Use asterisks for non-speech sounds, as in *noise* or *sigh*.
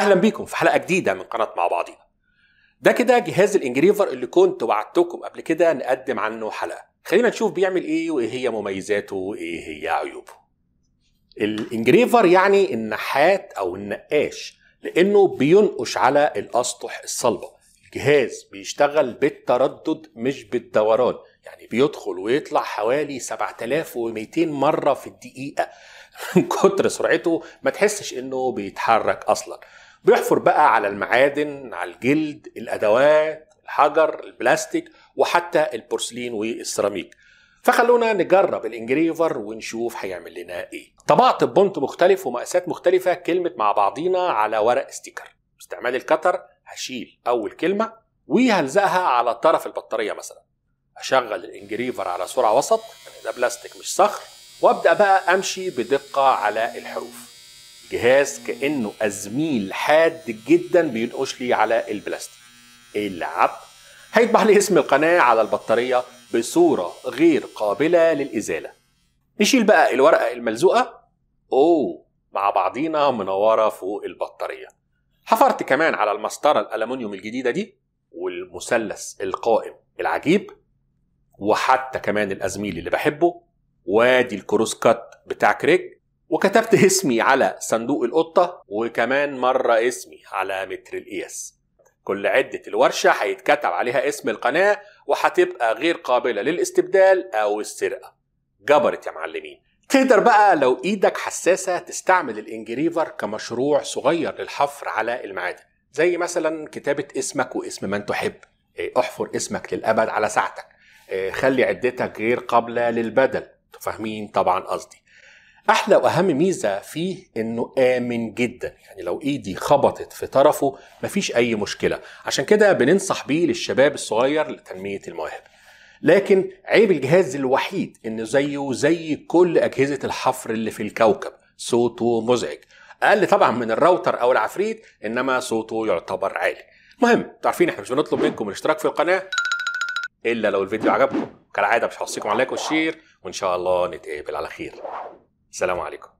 اهلا بيكم في حلقه جديده من قناه مع بعضينا ده كده جهاز الانجريفر اللي كنت وعدتكم قبل كده نقدم عنه حلقه خلينا نشوف بيعمل ايه وايه هي مميزاته وايه هي عيوبه الانجريفر يعني النحات او النقاش لانه بينقش على الاسطح الصلبه الجهاز بيشتغل بالتردد مش بالدوران يعني بيدخل ويطلع حوالي 7200 مرة في الدقيقة *laughs* من كتر سرعته ما تحسش انه بيتحرك اصلا بيحفر بقى على المعادن على الجلد الادوات الحجر البلاستيك وحتى البورسلين والسيراميك فخلونا نجرب الانجريفر ونشوف هيعمل لنا ايه طبعت ببونت مختلف ومقاسات مختلفة كلمة مع بعضينا على ورق ستيكر باستعمال الكتر هشيل اول كلمة وهلزقها على طرف البطارية مثلا هشغل الانجريفر على سرعة وسط يعني ده بلاستيك مش صخر وابدأ بقى امشي بدقة على الحروف جهاز كانه ازميل حاد جدا بينقش لي على البلاستيك إيه اللعب هيطبع لي اسم القناه على البطاريه بصوره غير قابله للازاله نشيل بقى الورقه الملزوقه اوه مع بعضينا منوره فوق البطاريه حفرت كمان على المسطره الالومنيوم الجديده دي والمثلث القائم العجيب وحتى كمان الازميل اللي بحبه وادي الكروس كات بتاع كريج وكتبت اسمي على صندوق القطة وكمان مرة اسمي على متر القياس كل عدة الورشة هيتكتب عليها اسم القناة وهتبقى غير قابلة للاستبدال أو السرقة جبرت يا معلمين تقدر بقى لو ايدك حساسة تستعمل الانجريفر كمشروع صغير للحفر على المعادن زي مثلا كتابة اسمك واسم من تحب إيه، احفر اسمك للأبد على ساعتك إيه، خلي عدتك غير قابلة للبدل فاهمين طبعا قصدي احلى واهم ميزه فيه انه امن جدا يعني لو ايدي خبطت في طرفه مفيش اي مشكله عشان كده بننصح بيه للشباب الصغير لتنميه المواهب لكن عيب الجهاز الوحيد انه زيه زي كل اجهزه الحفر اللي في الكوكب صوته مزعج اقل طبعا من الراوتر او العفريت انما صوته يعتبر عالي مهم عارفين احنا مش بنطلب منكم الاشتراك في القناه الا لو الفيديو عجبكم كالعاده مش هوصيكم على لايك والشير وان شاء الله نتقابل على خير السلام عليكم